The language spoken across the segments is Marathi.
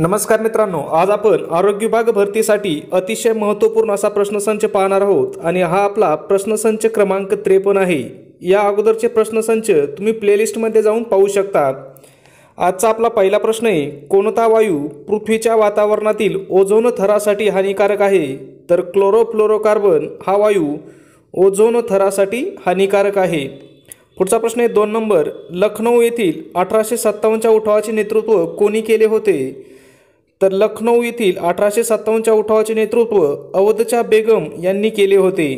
नमस्कार मित्रांनो आज आपण आरोग्य विभाग भरतीसाठी अतिशय महत्त्वपूर्ण असा प्रश्नसंच पाहणार आहोत आणि हा आपला प्रश्नसंच क्रमांक त्रेपन्न आहे या अगोदरचे प्रश्नसंच तुम्ही प्लेलिस्टमध्ये जाऊन पाहू शकता आजचा आपला पहिला प्रश्न आहे कोणता वायू पृथ्वीच्या वातावरणातील ओझोन थरासाठी हानिकारक आहे तर क्लोरोफ्लोरोकार्बन हा वायू ओझोन थरासाठी हानिकारक आहे पुढचा प्रश्न आहे दोन नंबर लखनौ येथील अठराशे सत्तावन्नच्या उठावाचे नेतृत्व कोणी केले होते तर लखनौ येथील अठराशे सत्तावन्नच्या उठावाचे नेतृत्व अवधच्या बेगम यांनी केले होते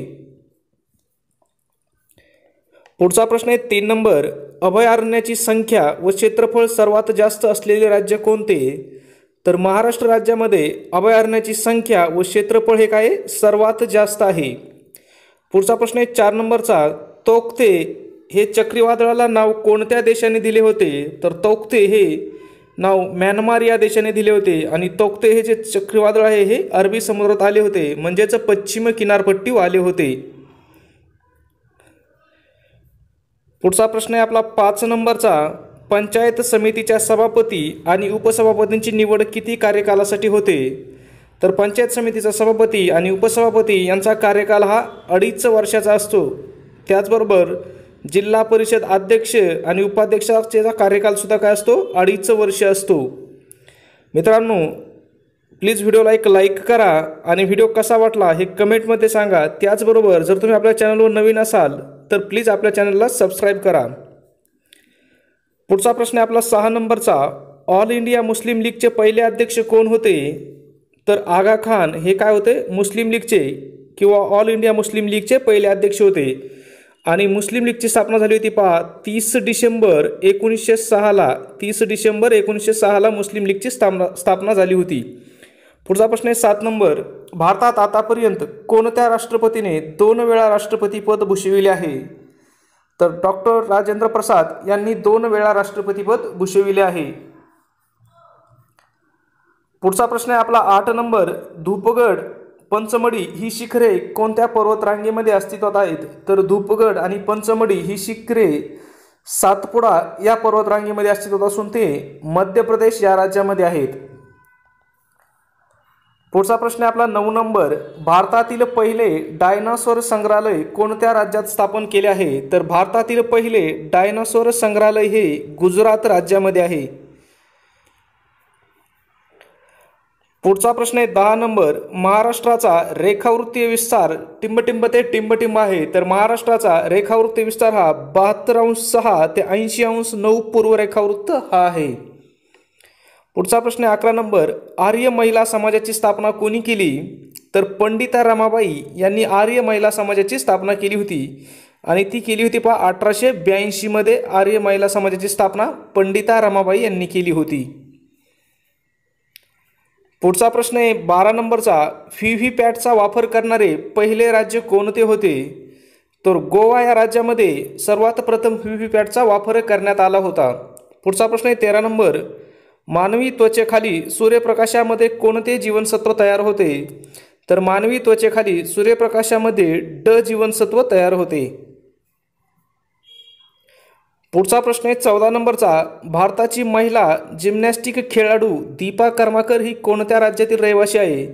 पुढचा प्रश्न आहे तीन नंबर अभयारण्याची संख्या व क्षेत्रफळ सर्वात जास्त असलेले राज्य कोणते तर महाराष्ट्र राज्यामध्ये अभयारण्याची संख्या व क्षेत्रफळ हे काय सर्वात जास्त आहे पुढचा प्रश्न आहे चार नंबरचा तोक्ते हे चक्रीवादळाला नाव कोणत्या देशाने दिले होते तर तोक्ते हे नाव म्यानमार या देशाने दिले होते आणि तोक्ते हे जे चक्रीवादळ आहे हे अरबी समुद्रात आले होते म्हणजेच पश्चिम किनारपट्टी आले होते पुढचा प्रश्न आहे आपला पाच नंबरचा पंचायत समितीच्या सभापती आणि उपसभापतींची निवड किती कार्यकालासाठी होते तर पंचायत समितीचा सभापती आणि उपसभापती यांचा कार्यकाल हा अडीच वर्षाचा असतो त्याचबरोबर जिल्हा परिषद अध्यक्ष आणि उपाध्यक्षाचा कार्यकालसुद्धा काय असतो अडीच वर्ष असतो मित्रांनो प्लीज व्हिडिओला एक लाईक करा आणि व्हिडिओ कसा वाटला हे कमेंटमध्ये सांगा त्याचबरोबर जर तुम्ही आपल्या चॅनलवर नवीन असाल तर प्लीज आपल्या चॅनलला सबस्क्राईब करा पुढचा प्रश्न आपला सहा नंबरचा ऑल इंडिया मुस्लिम लीगचे पहिले अध्यक्ष कोण होते तर आगा खान हे काय होते मुस्लिम लीगचे किंवा ऑल इंडिया मुस्लिम लीगचे पहिले अध्यक्ष होते आणि मुस्लिम लीगची स्थापना झाली होती पहा तीस डिसेंबर एकोणीसशे सहाला तीस डिसेंबर एकोणीसशे सहाला मुस्लिम लीगची स्थापना स्थापना झाली होती पुढचा प्रश्न आहे सात नंबर भारतात आतापर्यंत कोणत्या राष्ट्रपतीने दोन वेळा राष्ट्रपती पद भूषविले आहे तर डॉक्टर राजेंद्र प्रसाद यांनी दोन वेळा राष्ट्रपतीपद भूषविले आहे पुढचा प्रश्न आहे आपला आठ नंबर धूपगड पंचमढी ही शिखरे कोणत्या पर्वतरांगेमध्ये अस्तित्वात आहेत तर धूपगड आणि पंचमढी ही शिखरे सातपुडा या पर्वतरांगेमध्ये अस्तित्वात असून ते मध्य प्रदेश या राज्यामध्ये आहेत पुढचा प्रश्न आहे आपला नऊ नंबर भारतातील पहिले डायनासोर संग्रहालय कोणत्या राज्यात स्थापन केले आहे तर भारतातील पहिले डायनासोर संग्रहालय हे गुजरात राज्यामध्ये आहे पुढचा प्रश्न आहे दहा नंबर महाराष्ट्राचा रेखावृत्तीय विस्तार टिंबटिंब ते टिंबटिंब आहे तर महाराष्ट्राचा रेखावृत्तीय विस्तार हा बहात्तर अंश सहा ते ऐंशी अंश नऊ पूर्व रेखावृत्त हा आहे पुढचा प्रश्न आहे अकरा नंबर आर्य महिला समाजाची स्थापना कोणी केली तर पंडिता रमाबाई यांनी आर्य महिला समाजाची स्थापना केली होती आणि ती केली होती पहा अठराशे ब्याऐंशीमध्ये आर्य महिला समाजाची स्थापना पंडिता रमाबाई यांनी केली होती पुढचा प्रश्न आहे बारा नंबरचा व्ही व्ही पॅटचा वापर करणारे पहिले राज्य कोणते होते तर गोवा या राज्यामध्ये सर्वात प्रथम व्ही व्ही पॅटचा वापर करण्यात आला होता पुढचा प्रश्न आहे तेरा नंबर मानवी त्वचेखाली सूर्यप्रकाशामध्ये कोणते जीवनसत्व तयार होते तर मानवी त्वचेखाली सूर्यप्रकाशामध्ये ड जीवनसत्व तयार होते पुढचा प्रश्न आहे चौदा नंबरचा भारताची महिला जिम्नॅस्टिक खेळाडू दीपा कर्माकर ही कोणत्या राज्यातील रहिवाशी आहे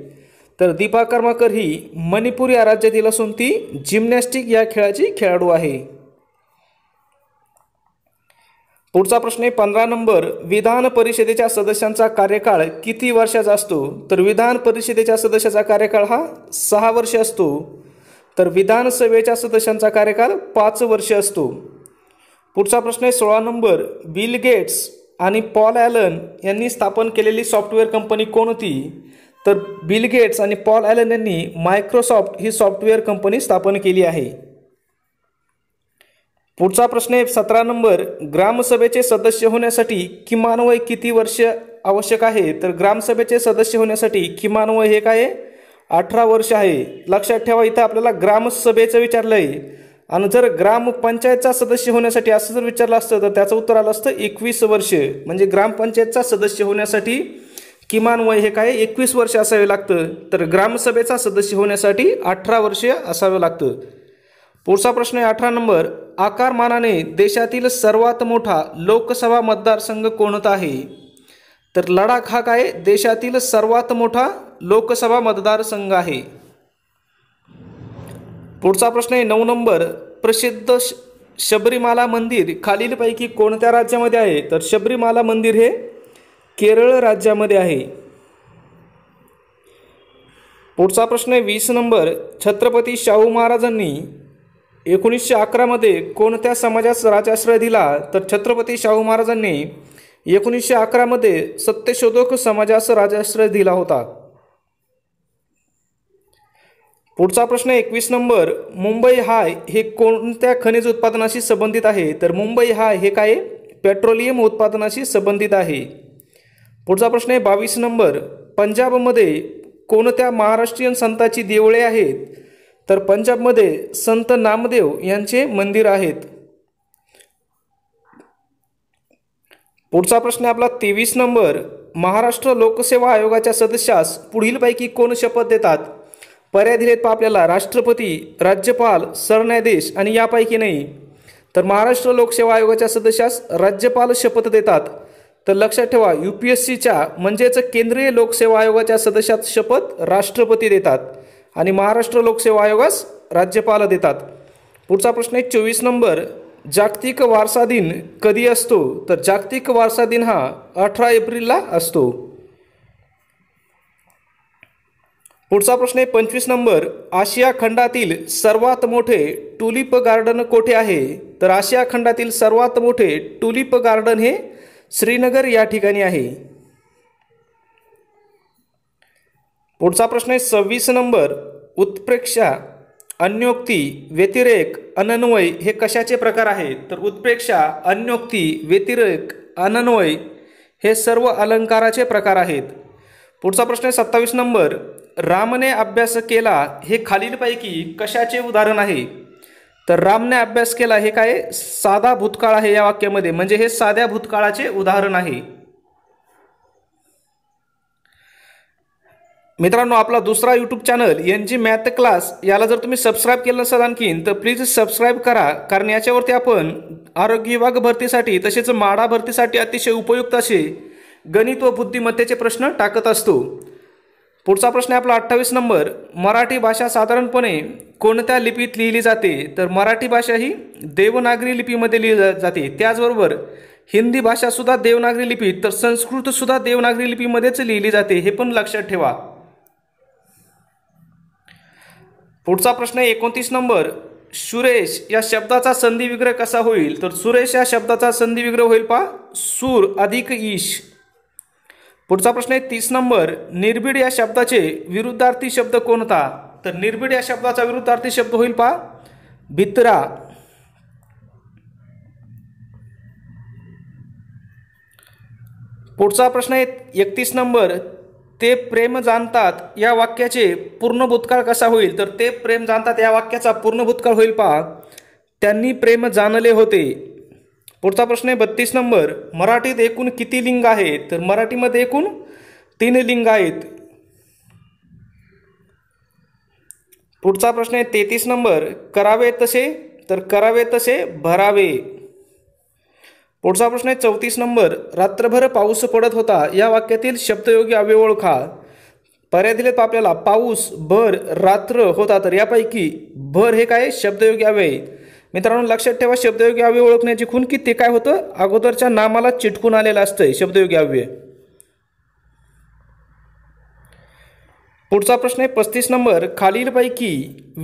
तर दीपा कर्माकर ही मणिपूर या राज्यातील असून ती जिमनॅस्टिक या खेळाची खेळाडू आहे पुढचा प्रश्न आहे पंधरा नंबर विधान परिषदेच्या सदस्यांचा कार्यकाळ किती वर्षाचा असतो तर विधान परिषदेच्या सदस्याचा कार्यकाळ हा सहा वर्ष असतो तर विधानसभेच्या सदस्यांचा कार्यकाळ पाच वर्ष असतो पुढचा प्रश्न आहे सोळा नंबर बिल गेट्स आणि पॉल ॲलन यांनी स्थापन केलेली सॉफ्टवेअर कंपनी कोण होती तर बिल गेट्स आणि पॉल ॲलन यांनी मायक्रोसॉफ्ट ही सॉफ्टवेअर कंपनी स्थापन केली आहे पुढचा प्रश्न आहे सतरा नंबर ग्रामसभेचे सदस्य होण्यासाठी किमान वय किती वर्ष आवश्यक आहे तर ग्रामसभेचे सदस्य होण्यासाठी किमान वय हे काय अठरा वर्ष आहे लक्षात ठेवा इथं आपल्याला ग्रामसभेचं विचारलं आहे आणि जर ग्रामपंचायतचा सदस्य होण्यासाठी असं जर विचारलं असतं तर त्याचं उत्तर आलं असतं एकवीस वर्ष म्हणजे ग्रामपंचायतचा सदस्य होण्यासाठी किमान वय हे काय एकवीस वर्ष असावे लागतं तर ग्रामसभेचा सदस्य होण्यासाठी अठरा वर्ष असावं लागतं पुढचा प्रश्न आहे अठरा नंबर आकारमानाने देशातील सर्वात मोठा लोकसभा मतदारसंघ कोणता आहे तर लडाख हा काय देशातील सर्वात मोठा लोकसभा मतदारसंघ आहे पुढचा प्रश्न आहे नऊ नंबर प्रसिद्ध श शबरीमाला मंदिर खालीलपैकी कोणत्या राज्यामध्ये आहे तर शबरीमाला मंदिर हे केरळ राज्यामध्ये आहे पुढचा प्रश्न आहे वीस नंबर छत्रपती शाहू महाराजांनी एकोणीसशे अकरामध्ये कोणत्या समाजास राजाश्रय दिला तर छत्रपती शाहू महाराजांनी एकोणीसशे अकरामध्ये सत्यशोधक समाजास राजाश्रय दिला होता पुढचा प्रश्न एकवीस नंबर मुंबई हाय हे कोणत्या खनिज उत्पादनाशी संबंधित आहे तर मुंबई हाय हे काय पेट्रोलियम उत्पादनाशी संबंधित आहे पुढचा प्रश्न आहे बावीस नंबर पंजाबमध्ये कोणत्या महाराष्ट्रीयन संतांची देवळे आहेत तर पंजाबमध्ये संत नामदेव यांचे मंदिर आहेत पुढचा प्रश्न आपला तेवीस नंबर महाराष्ट्र लोकसेवा आयोगाच्या सदस्यास पुढीलपैकी कोण शपथ देतात पर्याय दिलेत आपल्याला राष्ट्रपती राज्यपाल सरन्यायाधीश आणि यापैकी नाही तर महाराष्ट्र लोकसेवा आयोगाच्या सदस्यास राज्यपाल शपथ देतात तर लक्षात ठेवा यू पी एस सीच्या म्हणजेच केंद्रीय लोकसेवा आयोगाच्या सदस्यात शपथ राष्ट्रपती देतात आणि महाराष्ट्र लोकसेवा आयोगास राज्यपाल देतात पुढचा प्रश्न आहे चोवीस नंबर जागतिक वारसा दिन कधी असतो तर जागतिक वारसा दिन हा अठरा एप्रिलला असतो पुढचा प्रश्न आहे पंचवीस नंबर आशिया खंडातील सर्वात मोठे टुलिप गार्डन कोठे आहे तर आशिया खंडातील सर्वात मोठे टुलिप गार्डन हे श्रीनगर या ठिकाणी आहे पुढचा प्रश्न आहे सव्वीस नंबर उत्प्रेक्षा अन्योक्ती व्यतिरेक अनन्वय हे कशाचे प्रकार आहेत तर उत्प्रेक्षा अन्योक्ती व्यतिरेक अनन्वय हे सर्व अलंकाराचे प्रकार आहेत पुढचा प्रश्न आहे सत्तावीस नंबर रामने अभ्यास केला हे खालीलपैकी कशाचे उदाहरण आहे तर रामने अभ्यास केला हे काय साधा भूतकाळ आहे या वाक्यामध्ये म्हणजे हे साध्या भूतकाळाचे उदाहरण आहे मित्रांनो आपला दुसरा YouTube channel N G math class याला जर तुम्ही सबस्क्राईब केलं नसाल आणखीन तर प्लीज सबस्क्राईब करा कारण याच्यावरती आपण आरोग्य विभाग भरतीसाठी तसेच माडा भरतीसाठी अतिशय उपयुक्त असे गणित व बुद्धिमत्तेचे प्रश्न टाकत असतो पुढचा प्रश्न आहे आपला अठ्ठावीस नंबर मराठी भाषा साधारणपणे कोणत्या लिपीत लिहिली जाते तर मराठी भाषा ही देवनागरी लिपीमध्ये लिहिली जाते त्याचबरोबर हिंदी भाषासुद्धा देवनागरी लिपीत तर संस्कृतसुद्धा देवनागरी लिपीमध्येच लिहिली जाते हे पण लक्षात ठेवा पुढचा प्रश्न आहे एकोणतीस नंबर सुरेश या शब्दाचा संधिविग्रह कसा होईल तर सुरेश या शब्दाचा संधिविग्रह होईल पा सूर अधिक ईश पुढचा प्रश्न आहे तीस नंबर निर्भीड या शब्दाचे विरुद्धार्थी शब्द कोणता तर निर्भीड या शब्दाचा विरुद्धार्थी शब्द होईल पा भित्रा पुढचा प्रश्न आहे एकतीस नंबर ते प्रेम जाणतात या वाक्याचे पूर्ण भूतकाळ कसा होईल तर ते प्रेम जाणतात या वाक्याचा पूर्ण भूतकाळ होईल पा त्यांनी प्रेम जाणले होते पुढचा प्रश्न आहे बत्तीस नंबर मराठीत एकूण किती लिंग आहेत तर मराठीमध्ये एकूण तीन लिंग आहेत पुढचा प्रश्न आहे तेहतीस नंबर करावे तसे तर करावे तसे भरावे पुढचा प्रश्न आहे चौतीस नंबर रात्रभर पाऊस पडत होता या वाक्यातील शब्दयोगी अवय ओळखा पर्याय दिलेत आपल्याला पाऊस भर रात्र होता तर यापैकी भर हे काय शब्दयोगी अव्यय मित्रांनो लक्षात ठेवा शब्दयोगी अव्यय ओळखण्याची खूण की ते काय होतं अगोदरच्या नामाला चिटकून आलेलं असतंय शब्दयोगी अव्यय पुढचा प्रश्न आहे पस्तीस नंबर खालीलपैकी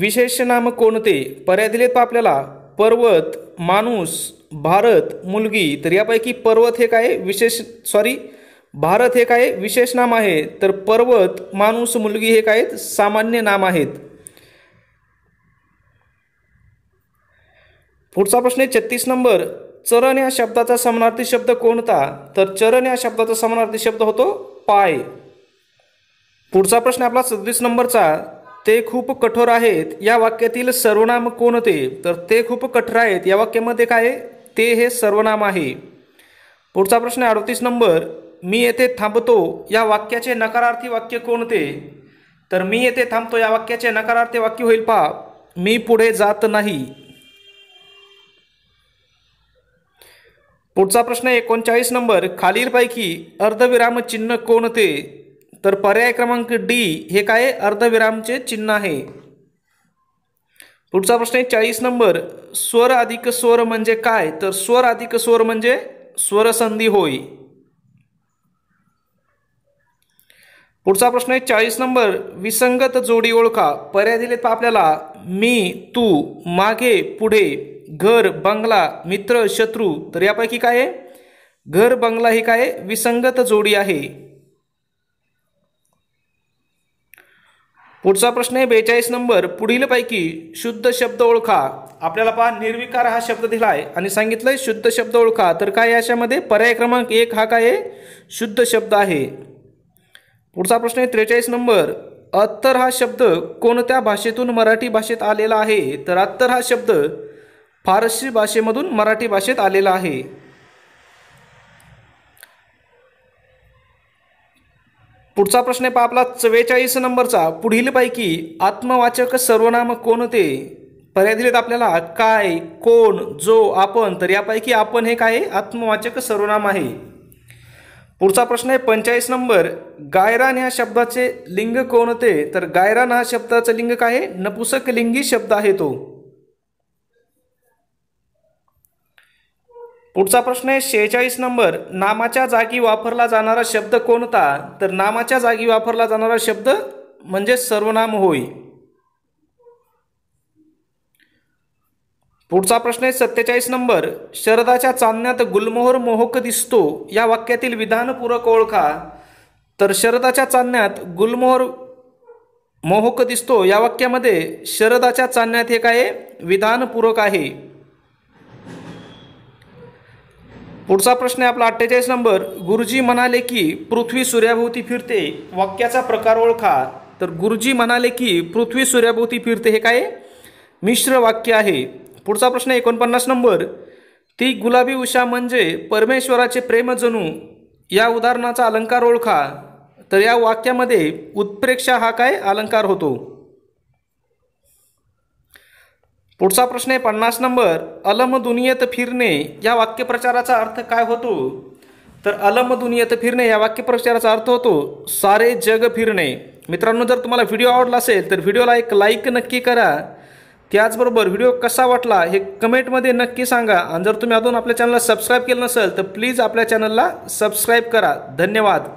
विशेष नाम कोणते पर्याय दिलेत आपल्याला पर्वत माणूस भारत मुलगी तर यापैकी पर्वत हे काय विशेष सॉरी भारत हे काय विशेष नाम आहे तर पर्वत माणूस मुलगी हे काय सामान्य नाम आहेत पुढचा प्रश्न आहे छत्तीस नंबर चरण या शब्दाचा समानार्थी शब्द कोणता तर चरण या शब्दाचा समानार्थी शब्द होतो पाय पुढचा प्रश्न आपला सदवीस नंबरचा ते खूप कठोर आहेत या वाक्यातील सर्वनाम कोणते तर ते खूप कठोर आहेत या वाक्यामध्ये काय ते हे सर्वनाम आहे पुढचा प्रश्न अडतीस नंबर मी येथे थांबतो या वाक्याचे नकारार्थी वाक्य कोणते तर मी येथे थांबतो या वाक्याचे नकारार्थी वाक्य होईल पा मी पुढे जात नाही पुढचा प्रश्न एकोणचाळीस नंबर खालीलपैकी अर्धविराम चिन्ह कोणते तर पर्याय क्रमांक डी हे काय अर्धविरामचे चिन्ह आहे पुढचा प्रश्न आहे चाळीस नंबर स्वर अधिक स्वर म्हणजे काय तर स्वर अधिक स्वर म्हणजे स्वर संधी होय पुढचा प्रश्न आहे चाळीस नंबर विसंगत जोडी ओळखा पर्याय दिलेत आपल्याला मी तू मागे पुढे घर बंगला मित्र शत्रू तर यापैकी काय आहे घर बंगला ही काय विसंगत जोडी आहे पुढचा प्रश्न आहे बेचाळीस नंबर पुढीलपैकी शुद्ध शब्द ओळखा आपल्याला पहा निर्विकार हा शब्द दिला आहे आणि सांगितलंय शुद्ध शब्द ओळखा तर काय याच्यामध्ये पर्याय क्रमांक एक हा काय शुद्ध शब्द आहे पुढचा प्रश्न आहे त्रेचाळीस नंबर अत्तर हा शब्द कोणत्या भाषेतून मराठी भाषेत आलेला आहे तर अत्तर हा शब्द फारसी भाषेमधून मराठी भाषेत आलेला आहे पुढचा प्रश्न आहे पहा आपला चव्वेचाळीस नंबरचा पुढीलपैकी आत्मवाचक सर्वनाम कोणते पर्याय दिलेत आपल्याला काय कोण जो आपण तर यापैकी आपण हे काय आत्मवाचक सर्वनाम आहे पुढचा प्रश्न आहे पंचेचाळीस नंबर गायरान ह्या शब्दाचे लिंग कोणते तर गायरान हा शब्दाचं लिंग काय आहे नपुसकलिंगी शब्द आहे तो पुढचा प्रश्न आहे शेहेचाळीस नंबर नामाच्या जागी वापरला जाणारा शब्द कोणता तर नामाच्या जागी वापरला जाणारा शब्द म्हणजे सर्वनाम होय पुढचा प्रश्न आहे सत्तेचाळीस नंबर शरदाच्या चांदण्यात गुलमोहर मोहक दिसतो या वाक्यातील विधानपूरक ओळखा तर शरदाच्या चांदण्यात गुलमोहर मोहक दिसतो या वाक्यामध्ये शरदाच्या चांदण्यात हे काय विधानपूरक आहे पुढचा प्रश्न आहे आपला अठ्ठेचाळीस नंबर गुरुजी म्हणाले की पृथ्वी सूर्याभोवती फिरते वाक्याचा प्रकार ओळखा तर गुरुजी म्हणाले की पृथ्वी सूर्याभोवती फिरते हे काय मिश्र वाक्य आहे पुढचा प्रश्न एकोणपन्नास नंबर ती गुलाबी उषा म्हणजे परमेश्वराचे प्रेम जणू या उदाहरणाचा अलंकार ओळखा तर या वाक्यामध्ये उत्प्रेक्षा हा काय अलंकार होतो पुढचा प्रश्न आहे पन्नास नंबर अलम दुनियेत फिरणे या वाक्यप्रचाराचा अर्थ काय होतो तर अलम दुनियेत फिरणे या वाक्यप्रचाराचा अर्थ होतो सारे जग फिरणे मित्रांनो जर तुम्हाला व्हिडिओ आवडला असेल तर व्हिडिओला एक लाईक नक्की करा त्याचबरोबर व्हिडिओ कसा वाटला हे कमेंटमध्ये नक्की सांगा आणि जर तुम्ही अजून आपल्या चॅनलला सबस्क्राईब केलं नसेल तर प्लीज आपल्या चॅनलला सबस्क्राईब करा धन्यवाद